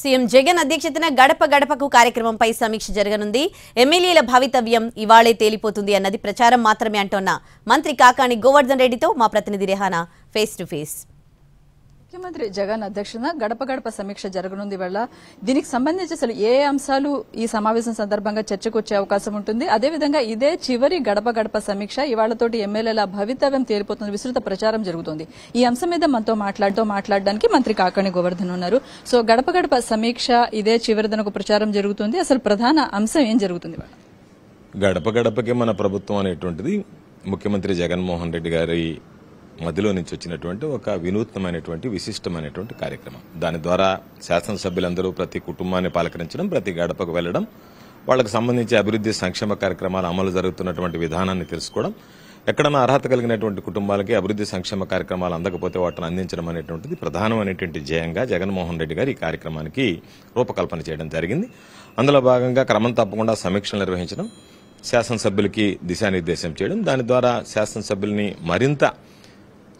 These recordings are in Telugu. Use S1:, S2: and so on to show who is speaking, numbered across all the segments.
S1: సీఎం జగన్ అధ్యక్షతన గడప గడపకు కార్యక్రమంపై సమీక్ష జరగనుంది ఎమ్మెల్యేల భవితవ్యం ఇవాళే తేలిపోతుంది అన్నది ప్రచారం మాత్రమే అంటోన్న మంత్రి కాకాణి గోవర్ధన్ రెడ్డితో మా ప్రతినిధి రెహానా ఫేస్ టు ఫేస్ ముఖ్యమంత్రి జగన్ అధ్యక్షత గడప గడప సమీక్ష జరగనుంది వేళ దీనికి సంబంధించి అసలు ఏ అంశాలు ఈ సమావేశం సందర్భంగా చర్చకు వచ్చే అవకాశం ఉంటుంది అదేవిధంగా ఇదే చివరి గడప గడప సమీక్ష ఇవాళతో ఎమ్మెల్యేల భవితవ్యం తేలిపోతుంది విస్తృత ప్రచారం జరుగుతుంది ఈ అంశం మీద మనతో మాట్లాడుతూ మాట్లాడడానికి మంత్రి కాకాణి గోవర్ధన్ ఉన్నారు సో గడప గడప సమీక్ష ఇదే చివరిదనకు ప్రచారం జరుగుతుంది అసలు ప్రధాన అంశం ఏం జరుగుతుంది
S2: గడప గడపకి మన ప్రభుత్వం అనేటువంటిది ముఖ్యమంత్రి జగన్మోహన్ రెడ్డి గారి మధ్యలో నుంచి వచ్చినటువంటి ఒక వినూత్నమైనటువంటి విశిష్టమైనటువంటి కార్యక్రమం దాని ద్వారా శాసనసభ్యులందరూ ప్రతి కుటుంబాన్ని పలకరించడం ప్రతి గడపకు వెళ్ళడం వాళ్ళకి సంబంధించి అభివృద్ధి సంక్షేమ కార్యక్రమాలు అమలు జరుగుతున్నటువంటి విధానాన్ని తెలుసుకోవడం ఎక్కడన్నా అర్హత కలిగినటువంటి కుటుంబాలకి అభివృద్ధి సంక్షేమ కార్యక్రమాలు అందకపోతే వాటిని అందించడం అనేటువంటిది ప్రధానమైనటువంటి జయంగా జగన్మోహన్ రెడ్డి గారు ఈ కార్యక్రమానికి రూపకల్పన చేయడం జరిగింది అందులో భాగంగా క్రమం తప్పకుండా సమీక్షలు నిర్వహించడం శాసనసభ్యులకి దిశానిర్దేశం చేయడం దాని ద్వారా శాసనసభ్యుల్ని మరింత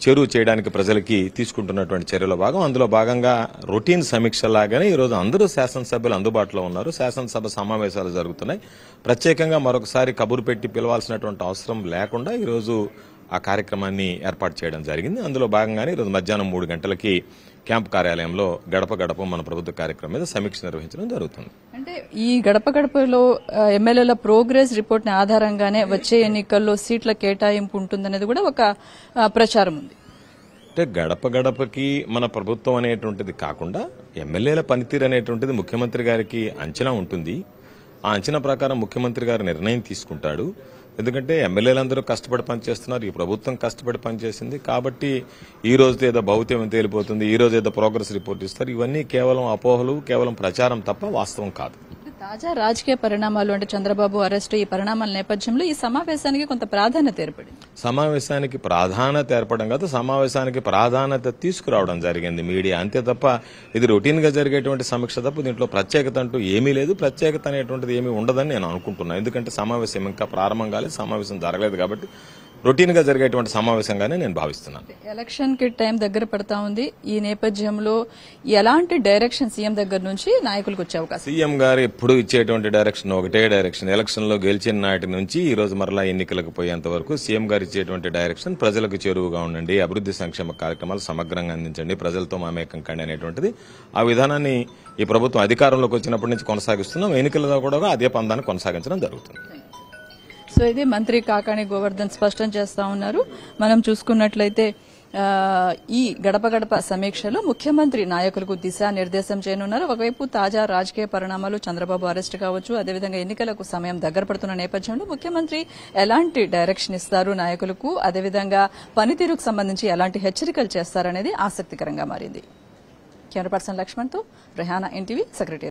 S2: చెరువు చేయడానికి ప్రజలకి తీసుకుంటున్నటువంటి చర్యలో భాగం అందులో భాగంగా రొటీన్ సమీక్ష లాగానే ఈరోజు అందరూ శాసనసభ్యులు అందుబాటులో ఉన్నారు శాసనసభ సమావేశాలు జరుగుతున్నాయి ప్రత్యేకంగా మరొకసారి కబురు పెట్టి పిలవాల్సినటువంటి అవసరం లేకుండా ఈరోజు ఆ కార్యక్రమాన్ని ఏర్పాటు చేయడం జరిగింది అందులో భాగంగానే ఈరోజు మధ్యాహ్నం మూడు గంటలకి క్యాంప్ కార్యాలయంలో గడప గడప మన ప్రభుత్వ కార్యక్రమం మీద సమీక్ష నిర్వహించడం జరుగుతుంది
S1: అంటే ఈ గడప గడపలో ఎమ్మెల్యేల ప్రోగ్రెస్ రిపోర్ట్ని ఆధారంగానే వచ్చే ఎన్నికల్లో సీట్ల కేటాయింపు ఉంటుందనేది కూడా ఒక ప్రచారం
S2: ఉంది అంటే గడప గడపకి మన ప్రభుత్వం అనేటువంటిది కాకుండా ఎమ్మెల్యేల పనితీరు అనేటువంటిది ముఖ్యమంత్రి గారికి అంచనా ఉంటుంది ఆ అంచనా ప్రకారం ముఖ్యమంత్రి గారు నిర్ణయం తీసుకుంటాడు ఎందుకంటే ఎమ్మెల్యేలందరూ కష్టపడి పనిచేస్తున్నారు ఈ ప్రభుత్వం కష్టపడి పనిచేసింది కాబట్టి ఈ రోజు ఏదో భౌత్యం తేలిపోతుంది ఈ రోజు ఏదో ప్రోగ్రెస్ రిపోర్ట్ ఇస్తారు ఇవన్నీ కేవలం అపోహలు కేవలం ప్రచారం తప్ప వాస్తవం కాదు
S1: తాజా రాజకీయ పరిణామాలు అంటే చంద్రబాబు అరెస్టు ఈ పరిణామాల నేపథ్యంలో ఈ సమావేశానికి కొంత ప్రాధాన్యత ఏర్పడింది
S2: సమావేశానికి ప్రాధాన్యత ఏర్పడడం కాదు సమావేశానికి ప్రాధాన్యత తీసుకురావడం జరిగింది మీడియా అంతే తప్ప ఇది రొటీన్గా జరిగేటువంటి సమీక్ష తప్ప దీంట్లో ప్రత్యేకత అంటూ ఏమీ లేదు ప్రత్యేకత అనేటువంటిది ఏమీ ఉండదని నేను అనుకుంటున్నాను ఎందుకంటే సమావేశం ఇంకా ప్రారంభం కాలేదు సమావేశం జరగలేదు కాబట్టి రొటీన్గా జరిగేటువంటి సమావేశంగానే నేను భావిస్తున్నాను
S1: ఎలక్షన్కి టైం దగ్గర పడతా ఉంది ఈ నేపథ్యంలో ఎలాంటి డైరెక్షన్ సీఎం దగ్గర నుంచి నాయకులకు వచ్చే అవకాశం సీఎం
S2: గారు ఎప్పుడు ఇచ్చేటువంటి డైరెక్షన్ ఒకటే డైరెక్షన్ ఎలక్షన్లో గెలిచిన నాటి నుంచి ఈ రోజు మరలా ఎన్నికలకు పోయేంత వరకు సీఎం గారు ఇచ్చేటువంటి డైరెక్షన్ ప్రజలకు చేరువుగా ఉండండి అభివృద్ధి సంక్షేమ కార్యక్రమాలు సమగ్రంగా అందించండి ప్రజలతో మామేకం కండి అనేటువంటిది ఆ విధానాన్ని ఈ ప్రభుత్వం అధికారంలోకి వచ్చినప్పటి నుంచి కొనసాగిస్తున్నాం ఎన్నికలలో కూడా అదే పందాన్ని కొనసాగించడం జరుగుతుంది
S1: సో ఇది మంత్రి కాకాణి గోవర్ధన్ స్పష్టం చేస్తా ఉన్నారు మనం చూసుకున్నట్లయితే ఈ గడప గడప సమీక్షలో ముఖ్యమంత్రి నాయకులకు దిశా నిర్దేశం చేయనున్నారు ఒకవైపు తాజా రాజకీయ పరిణామాలు చంద్రబాబు అరెస్ట్ కావచ్చు అదేవిధంగా ఎన్నికలకు సమయం దగ్గర పడుతున్న నేపథ్యంలో ముఖ్యమంత్రి ఎలాంటి డైరెక్షన్ ఇస్తారు నాయకులకు అదేవిధంగా పనితీరుకు సంబంధించి ఎలాంటి హెచ్చరికలు చేస్తారనేది ఆసక్తికరంగా మారింది కెమెరా పర్సన్ లక్ష్మణ్తో రెహానా ఎన్టీవీ సెక్రటరీ